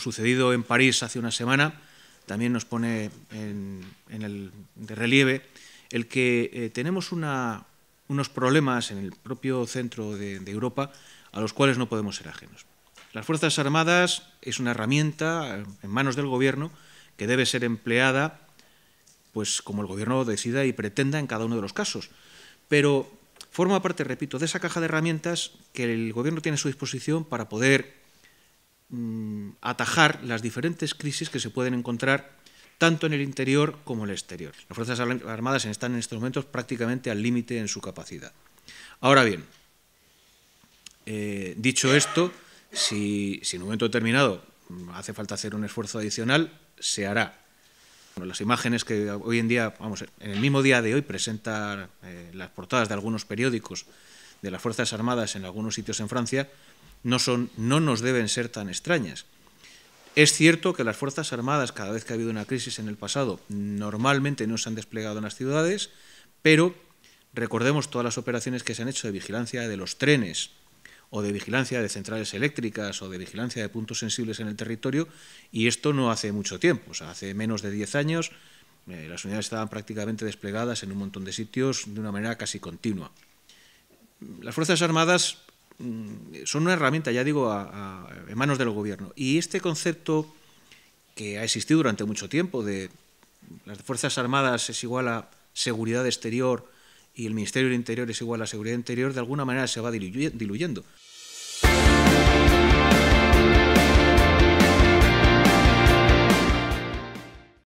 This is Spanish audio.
sucedido en París hace una semana también nos pone en, el, de relieve el que eh, tenemos una, unos problemas en el propio centro de, Europa a los cuales no podemos ser ajenos. Las Fuerzas Armadas es una herramienta en manos del Gobierno que debe ser empleada pues como el Gobierno decida y pretenda en cada uno de los casos. Pero forma parte, repito, de esa caja de herramientas que el Gobierno tiene a su disposición para poder mm, atajar las diferentes crisis que se pueden encontrar tanto en el interior como en el exterior. Las Fuerzas Armadas están en estos momentos prácticamente al límite en su capacidad. Ahora bien, eh, dicho esto, si, en un momento determinado hace falta hacer un esfuerzo adicional, se hará. las imágenes que hoy en día, vamos, en el mismo día de hoy presentan eh, las portadas de algunos periódicos de las Fuerzas Armadas en algunos sitios en Francia, no, son, no nos deben ser tan extrañas. Es cierto que las Fuerzas Armadas, cada vez que ha habido una crisis en el pasado, normalmente no se han desplegado en las ciudades, pero recordemos todas las operaciones que se han hecho de vigilancia de los trenes o de vigilancia de centrales eléctricas o de vigilancia de puntos sensibles en el territorio, y esto no hace mucho tiempo, o sea, hace menos de 10 años eh, las unidades estaban prácticamente desplegadas en un montón de sitios de una manera casi continua. Las Fuerzas Armadas Mm, son una herramienta, ya digo, a, en manos del gobierno. Y este concepto que ha existido durante mucho tiempo de las Fuerzas Armadas es igual a seguridad exterior y el Ministerio del Interior es igual a seguridad interior, de alguna manera se va diluyendo.